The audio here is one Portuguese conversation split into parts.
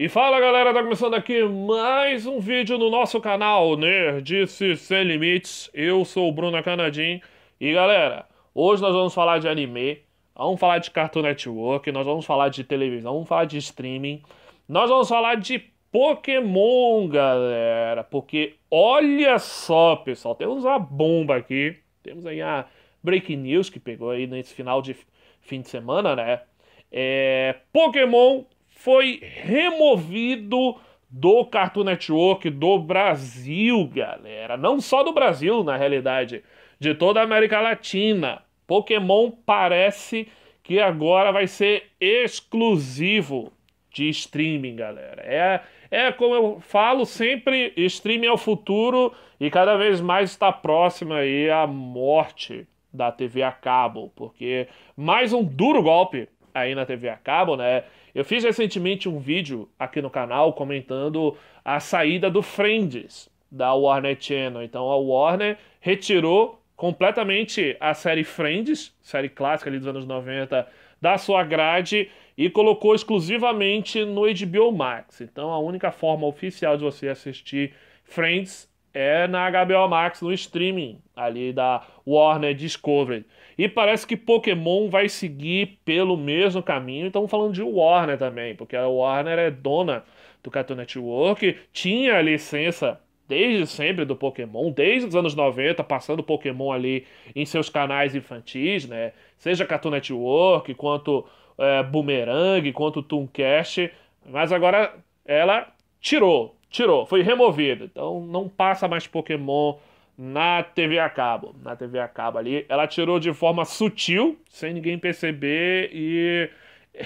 E fala galera, tá começando aqui mais um vídeo no nosso canal Nerdice Sem Limites. Eu sou o Bruno Canadim. E galera, hoje nós vamos falar de anime, vamos falar de Cartoon Network, nós vamos falar de televisão, vamos falar de streaming. Nós vamos falar de Pokémon, galera. Porque olha só, pessoal, temos uma bomba aqui. Temos aí a break news que pegou aí nesse final de fim de semana, né? É, Pokémon foi removido do Cartoon Network do Brasil, galera. Não só do Brasil, na realidade, de toda a América Latina. Pokémon parece que agora vai ser exclusivo de streaming, galera. É, é como eu falo sempre, streaming é o futuro e cada vez mais está próxima aí a morte da TV a cabo, porque mais um duro golpe aí na TV a cabo, né? Eu fiz recentemente um vídeo aqui no canal comentando a saída do Friends da Warner Channel. Então a Warner retirou completamente a série Friends, série clássica ali dos anos 90, da sua grade e colocou exclusivamente no HBO Max. Então a única forma oficial de você assistir Friends é na HBO Max, no streaming ali da Warner Discovery. E parece que Pokémon vai seguir pelo mesmo caminho. Estamos falando de Warner também, porque a Warner é dona do Cartoon Network, tinha a licença desde sempre do Pokémon, desde os anos 90, passando Pokémon ali em seus canais infantis, né? Seja Cartoon Network, quanto é, Boomerang, quanto Tooncast, mas agora ela tirou tirou, foi removido. Então não passa mais Pokémon na TV a cabo. Na TV a cabo ali, ela tirou de forma sutil, sem ninguém perceber e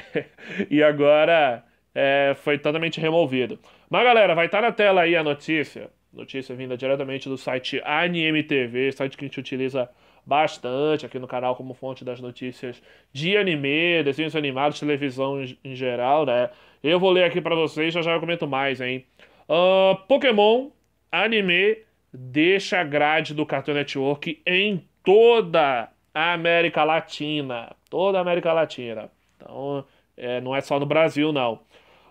e agora é, foi totalmente removido. Mas galera, vai estar tá na tela aí a notícia. Notícia vinda diretamente do site AnimeTV, site que a gente utiliza bastante aqui no canal como fonte das notícias de anime, desenhos animados, televisão em geral, né? Eu vou ler aqui para vocês, já já comento mais, hein? Uh, Pokémon, anime, deixa a grade do Cartoon Network em toda a América Latina. Toda a América Latina. Então, é, não é só no Brasil, não.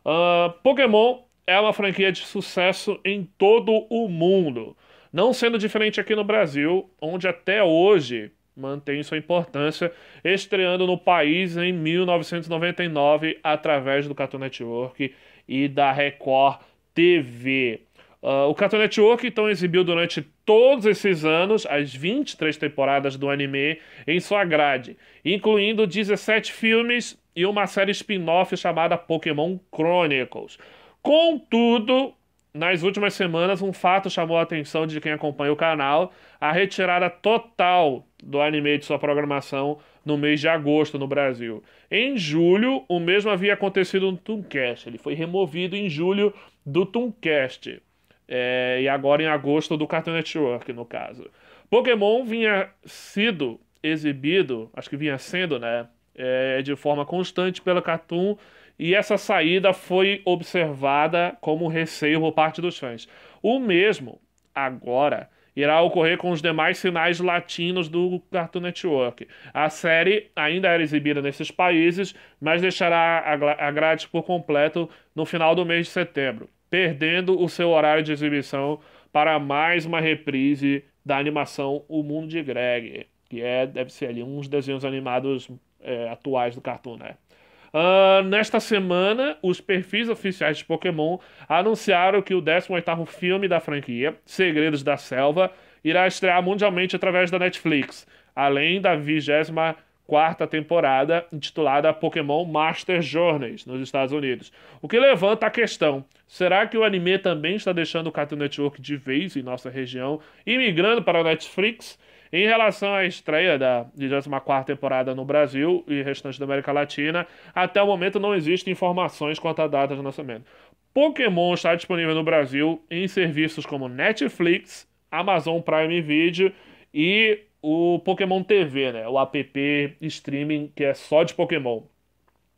Uh, Pokémon é uma franquia de sucesso em todo o mundo. Não sendo diferente aqui no Brasil, onde até hoje mantém sua importância, estreando no país em 1999 através do Cartoon Network e da Record TV. Uh, ah, o Cartoon Network então exibiu durante todos esses anos as 23 temporadas do anime em sua grade, incluindo 17 filmes e uma série spin-off chamada Pokémon Chronicles. Contudo, nas últimas semanas, um fato chamou a atenção de quem acompanha o canal: a retirada total do anime de sua programação no mês de agosto no Brasil. Em julho, o mesmo havia acontecido no Tooncast. Ele foi removido em julho do Tooncast. É, e agora em agosto do Cartoon Network, no caso. Pokémon vinha sido exibido, acho que vinha sendo, né? É, de forma constante pela Cartoon. E essa saída foi observada como receio por parte dos fãs. O mesmo agora irá ocorrer com os demais sinais latinos do Cartoon Network. A série ainda era exibida nesses países, mas deixará a grade por completo no final do mês de setembro, perdendo o seu horário de exibição para mais uma reprise da animação O Mundo de Greg, que é deve ser ali uns desenhos animados é, atuais do Cartoon, Network. Né? Uh, nesta semana, os perfis oficiais de Pokémon anunciaram que o 18º filme da franquia, Segredos da Selva, irá estrear mundialmente através da Netflix, além da 24ª temporada intitulada Pokémon Master Journeys nos Estados Unidos. O que levanta a questão: será que o anime também está deixando o Cartoon Network de vez em nossa região e migrando para a Netflix? Em relação à estreia da 24 temporada no Brasil e restante da América Latina, até o momento não existem informações quanto à data de lançamento. Pokémon está disponível no Brasil em serviços como Netflix, Amazon Prime Video e o Pokémon TV, né? O app streaming que é só de Pokémon.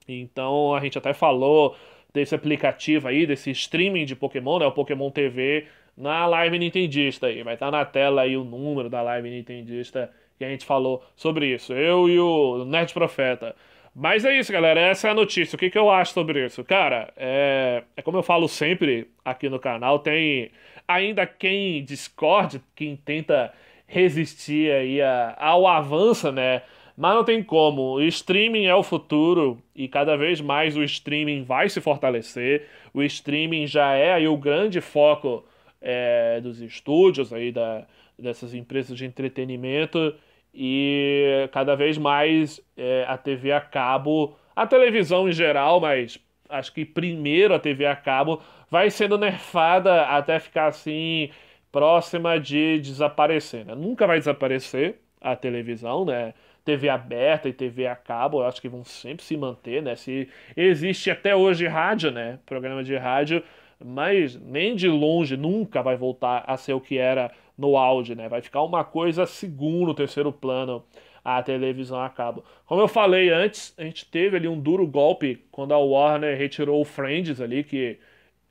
Então a gente até falou desse aplicativo aí, desse streaming de Pokémon, né? O Pokémon TV na live nintendista aí. Vai estar tá na tela aí o número da live nintendista que a gente falou sobre isso. Eu e o Nerd Profeta. Mas é isso, galera. Essa é a notícia. O que, que eu acho sobre isso? Cara, é, é como eu falo sempre aqui no canal, tem ainda quem discorde, quem tenta resistir aí a... ao avanço, né? Mas não tem como. O streaming é o futuro e cada vez mais o streaming vai se fortalecer. O streaming já é aí o grande foco é, dos estúdios aí da, dessas empresas de entretenimento e cada vez mais é, a TV a cabo, a televisão em geral, mas acho que primeiro a TV a cabo vai sendo nerfada até ficar assim próxima de desaparecer. Né? Nunca vai desaparecer a televisão, né? TV aberta e TV a cabo, eu acho que vão sempre se manter, né? Se existe até hoje rádio, né? Programa de rádio, mas nem de longe nunca vai voltar a ser o que era no áudio, né? Vai ficar uma coisa segundo, terceiro plano a televisão a cabo. Como eu falei antes, a gente teve ali um duro golpe quando a Warner retirou o Friends ali, que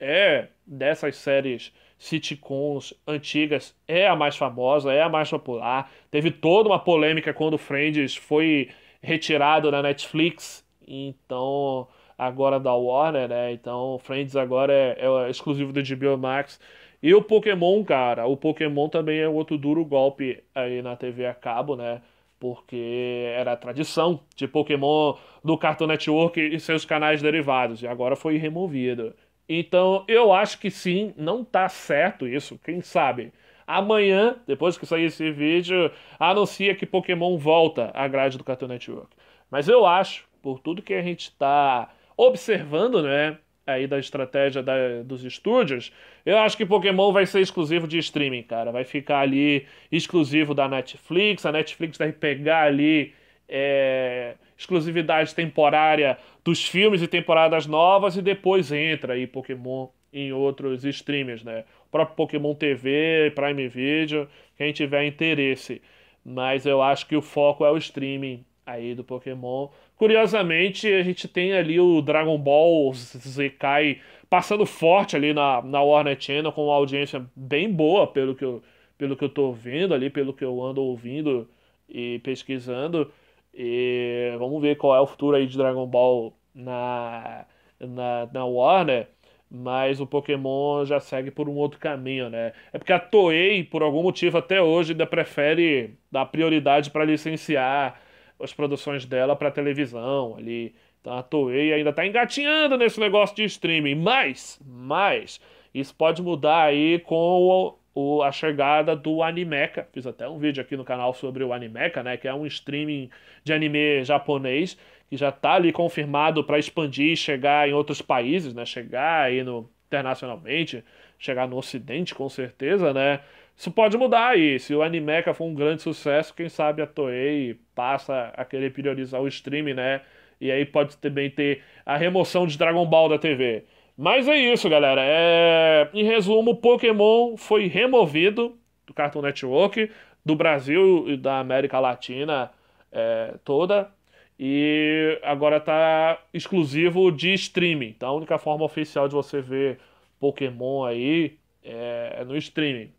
é dessas séries sitcoms antigas, é a mais famosa, é a mais popular. Teve toda uma polêmica quando Friends foi retirado na Netflix, então agora da Warner, né? Então Friends agora é, é exclusivo do HBO Max. E o Pokémon, cara, o Pokémon também é outro duro golpe aí na TV a cabo, né? Porque era a tradição de Pokémon do Cartoon Network e seus canais derivados, e agora foi removido. Então, eu acho que sim, não tá certo isso, quem sabe. Amanhã, depois que sair esse vídeo, anuncia que Pokémon volta à grade do Cartoon Network. Mas eu acho, por tudo que a gente está observando, né, aí da estratégia da, dos estúdios, eu acho que Pokémon vai ser exclusivo de streaming, cara. Vai ficar ali exclusivo da Netflix, a Netflix vai pegar ali é, exclusividade temporária dos filmes e temporadas novas e depois entra aí Pokémon em outros streamers, né? O próprio Pokémon TV, Prime Video, quem tiver interesse. Mas eu acho que o foco é o streaming aí do Pokémon. Curiosamente, a gente tem ali o Dragon Ball Zekai passando forte ali na, na Warner Channel, com uma audiência bem boa, pelo que, eu, pelo que eu tô vendo ali, pelo que eu ando ouvindo e pesquisando. E vamos ver qual é o futuro aí de Dragon Ball na, na, na Warner. Mas o Pokémon já segue por um outro caminho, né? É porque a Toei, por algum motivo, até hoje ainda prefere dar prioridade para licenciar as produções dela para televisão ali. Então a Toei ainda está engatinhando nesse negócio de streaming. Mas, mas, isso pode mudar aí com o, a chegada do Animeca. Fiz até um vídeo aqui no canal sobre o Animeca, né? Que é um streaming de anime japonês que já está ali confirmado para expandir e chegar em outros países, né? Chegar aí no, internacionalmente, chegar no Ocidente com certeza, né? Isso pode mudar aí. Se o Animeca for um grande sucesso, quem sabe a Toei passa a querer priorizar o streaming, né? E aí pode também ter a remoção de Dragon Ball da TV. Mas é isso, galera. É... Em resumo, Pokémon foi removido do Cartoon Network, do Brasil e da América Latina é, toda. E agora tá exclusivo de streaming. Então a única forma oficial de você ver Pokémon aí é, é no streaming.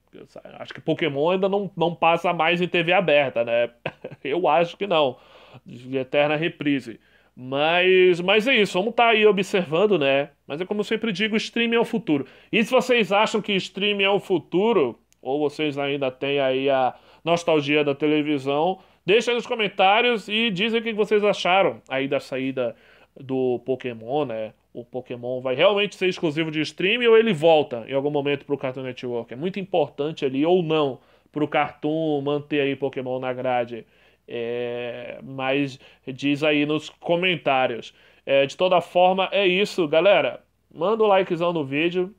Acho que Pokémon ainda não, não passa mais em TV aberta, né? Eu acho que não. De eterna reprise. Mas, mas é isso, vamos estar tá aí observando, né? Mas é como eu sempre digo, streaming é o futuro. E se vocês acham que streaming é o futuro, ou vocês ainda têm aí a nostalgia da televisão, deixa nos comentários e dizem o que vocês acharam aí da saída do Pokémon, né? O Pokémon vai realmente ser exclusivo de streaming ou ele volta em algum momento para o Cartoon Network? É muito importante ali ou não para o Cartoon manter aí Pokémon na grade. É, mas diz aí nos comentários. É, de toda forma, é isso, galera. Manda o um likezão no vídeo.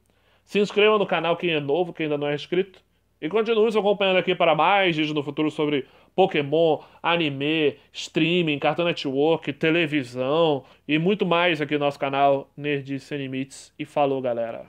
Se inscreva no canal quem é novo, quem ainda não é inscrito. E continue se acompanhando aqui para mais vídeos no futuro sobre Pokémon, anime, streaming, Cartoon Network, televisão e muito mais aqui no nosso canal Nerds Sem Limites. E falou, galera!